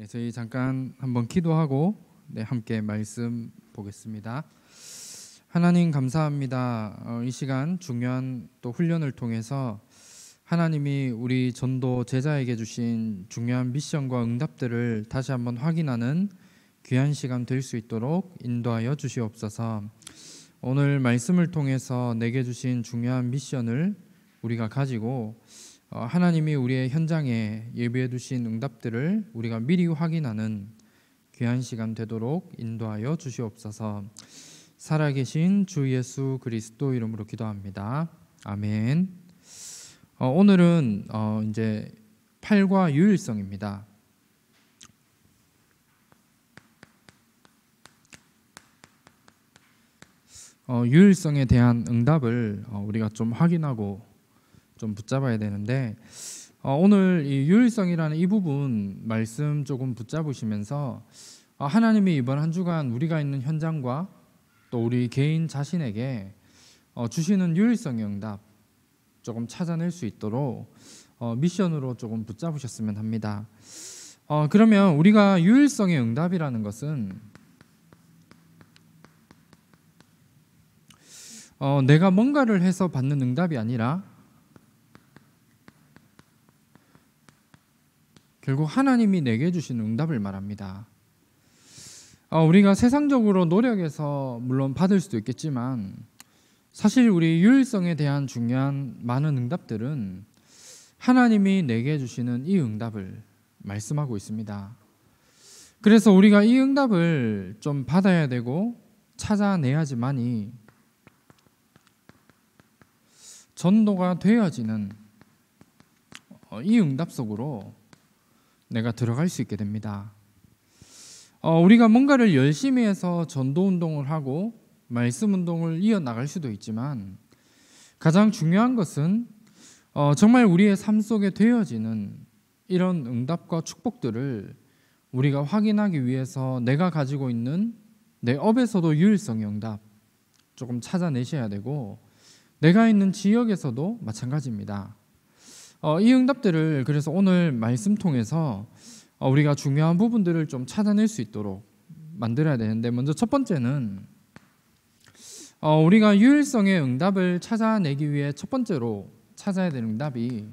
네, 저희 잠깐 한번 기도하고 네, 함께 말씀 보겠습니다. 하나님 감사합니다. 어, 이 시간 중요한 또 훈련을 통해서 하나님이 우리 전도 제자에게 주신 중요한 미션과 응답들을 다시 한번 확인하는 귀한 시간 될 수 있도록 인도하여 주시옵소서. 오늘 말씀을 통해서 내게 주신 중요한 미션을 우리가 가지고 어, 하나님이 우리의 현장에 예비해 두신 응답들을 우리가 미리 확인하는 귀한 시간 되도록 인도하여 주시옵소서. 살아계신 주 예수 그리스도 이름으로 기도합니다. 아멘. 어, 오늘은 어, 이제 8과 유일성입니다. 유일성에 대한 응답을 우리가 좀 확인하고 좀 붙잡아야 되는데 어, 오늘 이 유일성이라는 이 부분 말씀 조금 붙잡으시면서 어, 하나님이 이번 한 주간 우리가 있는 현장과 또 우리 개인 자신에게 어, 주시는 유일성의 응답 조금 찾아낼 수 있도록 어, 미션으로 조금 붙잡으셨으면 합니다. 어, 그러면 우리가 유일성의 응답이라는 것은 어, 내가 뭔가를 해서 받는 응답이 아니라 결국 하나님이 내게 주신 응답을 말합니다. 아, 우리가 세상적으로 노력해서 물론 받을 수도 있겠지만 사실 우리 유일성에 대한 중요한 많은 응답들은 하나님이 내게 주시는 이 응답을 말씀하고 있습니다. 그래서 우리가 이 응답을 좀 받아야 되고 찾아내야지만이 전도가 되어지는 이 응답 속으로 내가 들어갈 수 있게 됩니다. 어, 우리가 뭔가를 열심히 해서 전도 운동을 하고 말씀 운동을 이어 나갈 수도 있지만 가장 중요한 것은 어, 정말 우리의 삶 속에 되어지는 이런 응답과 축복들을 우리가 확인하기 위해서 내가 가지고 있는 내 업에서도 유일성 응답 조금 찾아내셔야 되고 내가 있는 지역에서도 마찬가지입니다. 어, 이 응답들을 그래서 오늘 말씀 통해서 어, 우리가 중요한 부분들을 좀 찾아낼 수 있도록 만들어야 되는데 먼저 첫 번째는 어, 우리가 유일성의 응답을 찾아내기 위해 첫 번째로 찾아야 될 응답이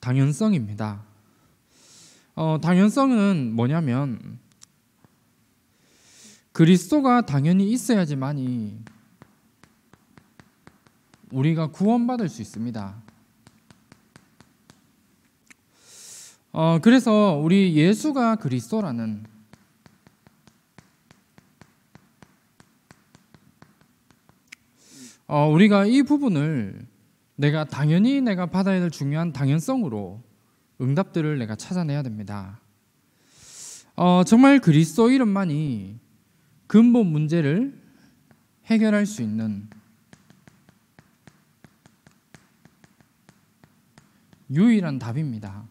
당연성입니다. 어, 당연성은 뭐냐면 그리스도가 당연히 있어야지만이 우리가 구원받을 수 있습니다. 어, 그래서 우리 예수가 그리스도라는 어, 우리가 이 부분을 내가 당연히 내가 받아야 될 중요한 당연성으로 응답들을 내가 찾아내야 됩니다. 어, 정말 그리스도 이름만이 근본 문제를 해결할 수 있는 유일한 답입니다.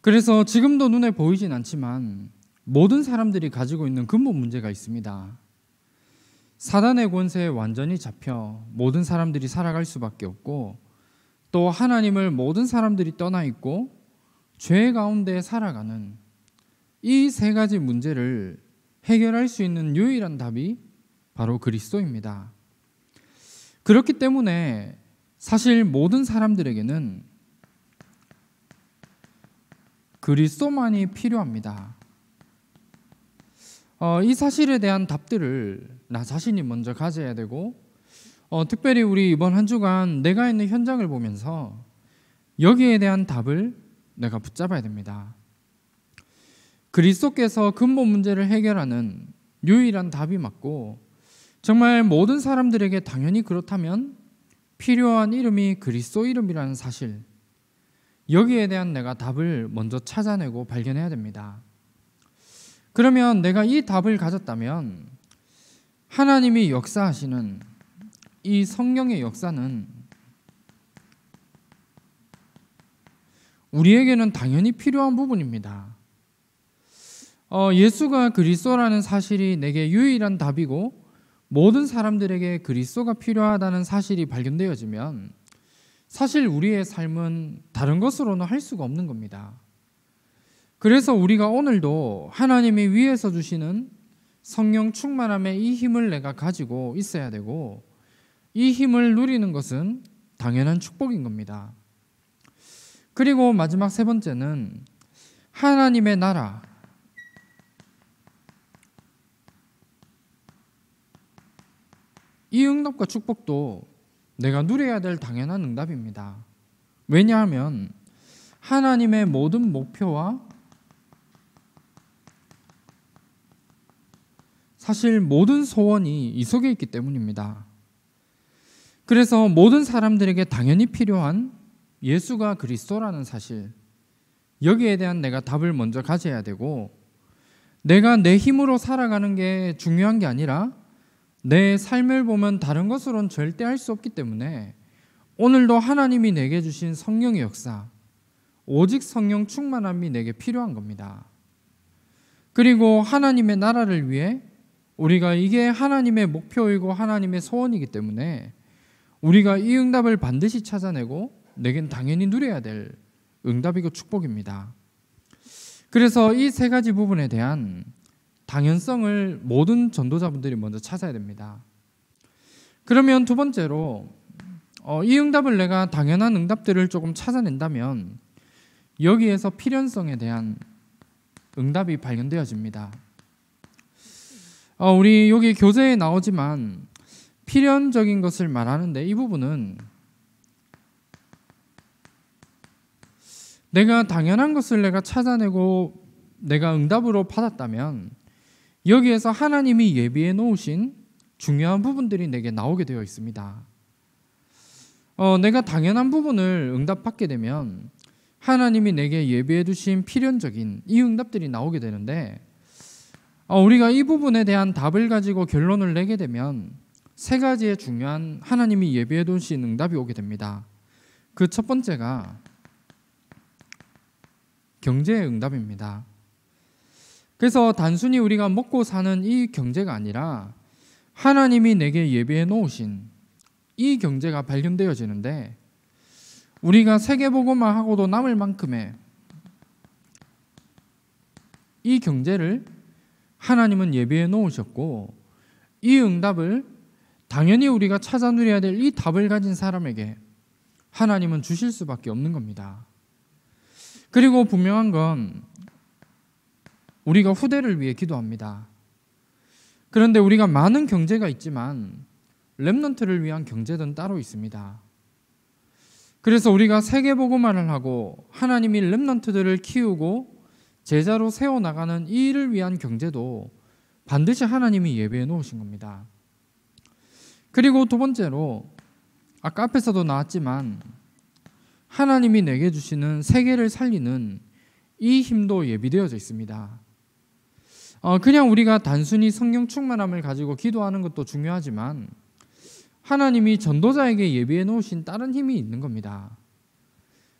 그래서 지금도 눈에 보이진 않지만 모든 사람들이 가지고 있는 근본 문제가 있습니다. 사단의 권세에 완전히 잡혀 모든 사람들이 살아갈 수밖에 없고 또 하나님을 모든 사람들이 떠나 있고 죄 가운데 살아가는 이 세 가지 문제를 해결할 수 있는 유일한 답이 바로 그리스도입니다. 그렇기 때문에 사실 모든 사람들에게는 그리스도만이 필요합니다. 어, 이 사실에 대한 답들을 나 자신이 먼저 가져야 되고 어, 특별히 우리 이번 한 주간 내가 있는 현장을 보면서 여기에 대한 답을 내가 붙잡아야 됩니다. 그리스도께서 근본 문제를 해결하는 유일한 답이 맞고 정말 모든 사람들에게 당연히 그렇다면 필요한 이름이 그리스도 이름이라는 사실 여기에 대한 내가 답을 먼저 찾아내고 발견해야 됩니다. 그러면 내가 이 답을 가졌다면 하나님이 역사하시는 이 성령의 역사는 우리에게는 당연히 필요한 부분입니다. 어, 예수가 그리스도라는 사실이 내게 유일한 답이고 모든 사람들에게 그리스도가 필요하다는 사실이 발견되어지면 사실 우리의 삶은 다른 것으로는 할 수가 없는 겁니다. 그래서 우리가 오늘도 하나님이 위에서 주시는 성령 충만함의 이 힘을 내가 가지고 있어야 되고 이 힘을 누리는 것은 당연한 축복인 겁니다. 그리고 마지막 세 번째는 하나님의 나라, 이 응답과 축복도 내가 누려야 될 당연한 응답입니다. 왜냐하면 하나님의 모든 목표와 사실 모든 소원이 이 속에 있기 때문입니다. 그래서 모든 사람들에게 당연히 필요한 예수가 그리스도라는 사실, 여기에 대한 내가 답을 먼저 가져야 되고, 내가 내 힘으로 살아가는 게 중요한 게 아니라, 내 삶을 보면 다른 것으로는 절대 할 수 없기 때문에 오늘도 하나님이 내게 주신 성령의 역사, 오직 성령 충만함이 내게 필요한 겁니다. 그리고 하나님의 나라를 위해 우리가 이게 하나님의 목표이고 하나님의 소원이기 때문에 우리가 이 응답을 반드시 찾아내고 내겐 당연히 누려야 될 응답이고 축복입니다. 그래서 이 세 가지 부분에 대한 당연성을 모든 전도자분들이 먼저 찾아야 됩니다. 그러면 두 번째로 어, 이 응답을 내가 당연한 응답들을 조금 찾아낸다면 여기에서 필연성에 대한 응답이 발견되어집니다. 어, 우리 여기 교재에 나오지만 필연적인 것을 말하는데 이 부분은 내가 당연한 것을 내가 찾아내고 내가 응답으로 받았다면 여기에서 하나님이 예비해 놓으신 중요한 부분들이 내게 나오게 되어 있습니다. 어, 내가 당연한 부분을 응답받게 되면 하나님이 내게 예비해 두신 필연적인 이 응답들이 나오게 되는데 어, 우리가 이 부분에 대한 답을 가지고 결론을 내게 되면 세 가지의 중요한 하나님이 예비해 두신 응답이 오게 됩니다. 그 첫 번째가 경제의 응답입니다. 그래서 단순히 우리가 먹고 사는 이 경제가 아니라 하나님이 내게 예비해 놓으신 이 경제가 발견되어지는데 우리가 세계보고만 하고도 남을 만큼의 이 경제를 하나님은 예비해 놓으셨고 이 응답을 당연히 우리가 찾아 누려야 될 이 답을 가진 사람에게 하나님은 주실 수밖에 없는 겁니다. 그리고 분명한 건 우리가 후대를 위해 기도합니다. 그런데 우리가 많은 경제가 있지만 렘넌트를 위한 경제는 따로 있습니다. 그래서 우리가 세계 복음화를 하고 하나님이 렘넌트들을 키우고 제자로 세워 나가는 이 일을 위한 경제도 반드시 하나님이 예배해 놓으신 겁니다. 그리고 두 번째로 아까 앞에서도 나왔지만 하나님이 내게 주시는 세계를 살리는 이 힘도 예비되어져 있습니다. 어, 그냥 우리가 단순히 성령 충만함을 가지고 기도하는 것도 중요하지만 하나님이 전도자에게 예비해 놓으신 다른 힘이 있는 겁니다.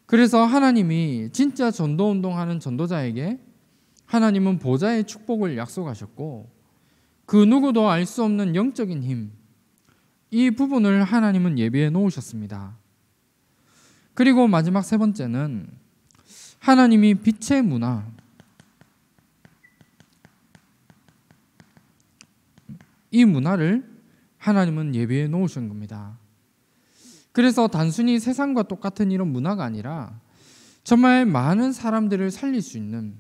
그래서 하나님이 진짜 전도 운동하는 전도자에게 하나님은 보좌의 축복을 약속하셨고 그 누구도 알 수 없는 영적인 힘, 이 부분을 하나님은 예비해 놓으셨습니다. 그리고 마지막 세 번째는 하나님이 빛의 문화, 이 문화를 하나님은 예배해 놓으신 겁니다. 그래서 단순히 세상과 똑같은 이런 문화가 아니라 정말 많은 사람들을 살릴 수 있는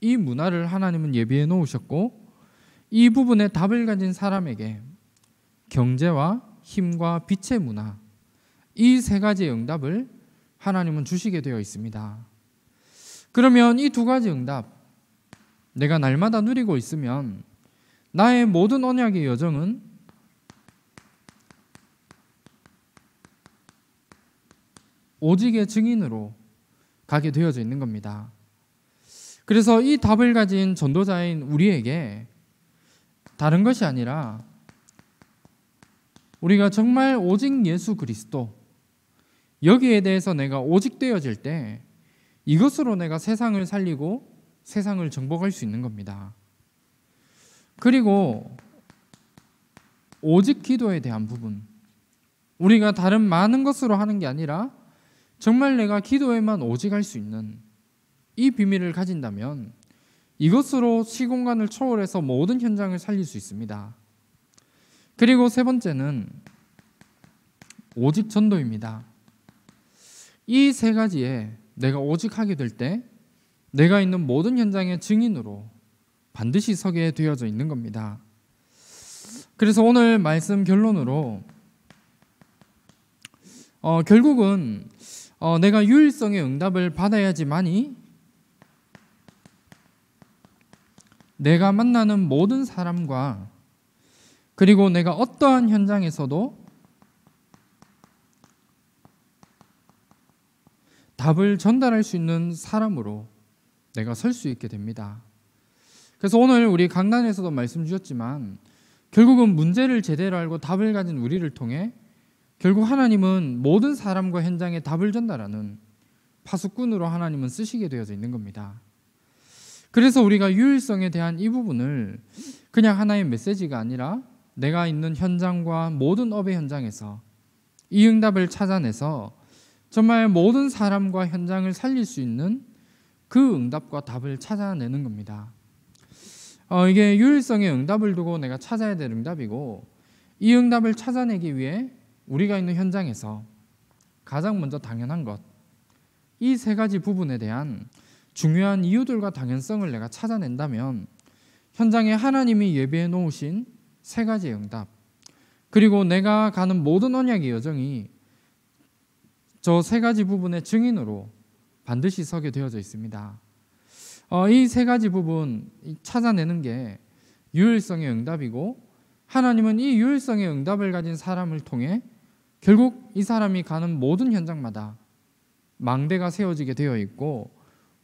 이 문화를 하나님은 예비해 놓으셨고 이 부분에 답을 가진 사람에게 경제와 힘과 빛의 문화 이 세 가지의 응답을 하나님은 주시게 되어 있습니다. 그러면 이 두 가지 응답 내가 날마다 누리고 있으면 나의 모든 언약의 여정은 오직의 증인으로 가게 되어져 있는 겁니다. 그래서 이 답을 가진 전도자인 우리에게 다른 것이 아니라 우리가 정말 오직 예수 그리스도 여기에 대해서 내가 오직 되어질 때 이것으로 내가 세상을 살리고 세상을 정복할 수 있는 겁니다. 그리고 오직 기도에 대한 부분. 우리가 다른 많은 것으로 하는 게 아니라 정말 내가 기도에만 오직 할수 있는 이 비밀을 가진다면 이것으로 시공간을 초월해서 모든 현장을 살릴 수 있습니다. 그리고 세 번째는 오직 전도입니다. 이 세 가지에 내가 오직 하게 될 때 내가 있는 모든 현장의 증인으로 반드시 서게 되어져 있는 겁니다. 그래서 오늘 말씀 결론으로 어, 결국은 어, 내가 유일성의 응답을 받아야지만이 내가 만나는 모든 사람과 그리고 내가 어떠한 현장에서도 답을 전달할 수 있는 사람으로 내가 설 수 있게 됩니다. 그래서 오늘 우리 강단에서도 말씀 주셨지만 결국은 문제를 제대로 알고 답을 가진 우리를 통해 결국 하나님은 모든 사람과 현장에 답을 전달하는 파수꾼으로 하나님은 쓰시게 되어져 있는 겁니다. 그래서 우리가 유일성에 대한 이 부분을 그냥 하나의 메시지가 아니라 내가 있는 현장과 모든 업의 현장에서 이 응답을 찾아내서 정말 모든 사람과 현장을 살릴 수 있는 그 응답과 답을 찾아내는 겁니다. 어, 이게 유일성의 응답을 두고 내가 찾아야 될 응답이고 이 응답을 찾아내기 위해 우리가 있는 현장에서 가장 먼저 당연한 것 이 세 가지 부분에 대한 중요한 이유들과 당연성을 내가 찾아낸다면 현장에 하나님이 예비해 놓으신 세 가지의 응답 그리고 내가 가는 모든 언약의 여정이 저 세 가지 부분의 증인으로 반드시 서게 되어져 있습니다. 어, 이세 가지 부분 찾아내는 게 유일성의 응답이고 하나님은 이 유일성의 응답을 가진 사람을 통해 결국 이 사람이 가는 모든 현장마다 망대가 세워지게 되어 있고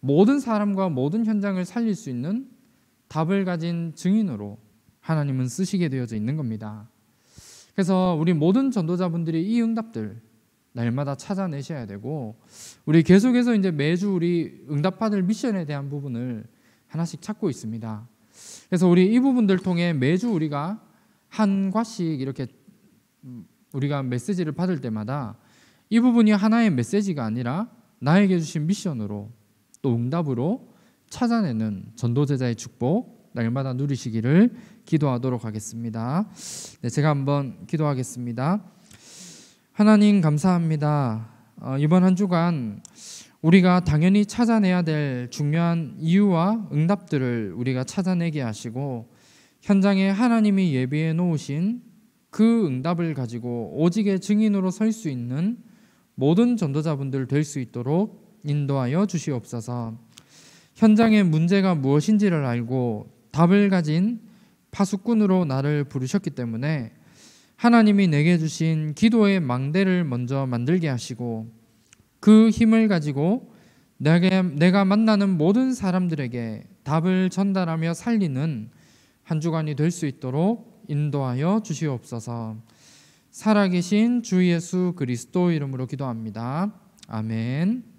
모든 사람과 모든 현장을 살릴 수 있는 답을 가진 증인으로 하나님은 쓰시게 되어져 있는 겁니다. 그래서 우리 모든 전도자분들이 이 응답들 날마다 찾아내셔야 되고 우리 계속해서 이제 매주 우리 응답받을 미션에 대한 부분을 하나씩 찾고 있습니다. 그래서 우리 이 부분들 통해 매주 우리가 한 과씩 이렇게 음, 우리가 메시지를 받을 때마다 이 부분이 하나의 메시지가 아니라 나에게 주신 미션으로 또 응답으로 찾아내는 전도제자의 축복 날마다 누리시기를 기도하도록 하겠습니다. 네, 제가 한번 기도하겠습니다. 하나님 감사합니다. 어, 이번 한 주간 우리가 당연히 찾아내야 될 중요한 이유와 응답들을 우리가 찾아내게 하시고 현장에 하나님이 예비해 놓으신 그 응답을 가지고 오직의 증인으로 설 수 있는 모든 전도자분들 될 수 있도록 인도하여 주시옵소서. 현장의 문제가 무엇인지를 알고 답을 가진 파수꾼으로 나를 부르셨기 때문에 하나님이 내게 주신 기도의 망대를 먼저 만들게 하시고 그 힘을 가지고 내게, 내가 만나는 모든 사람들에게 답을 전달하며 살리는 한 주간이 될 수 있도록 인도하여 주시옵소서. 살아계신 주 예수 그리스도 이름으로 기도합니다. 아멘.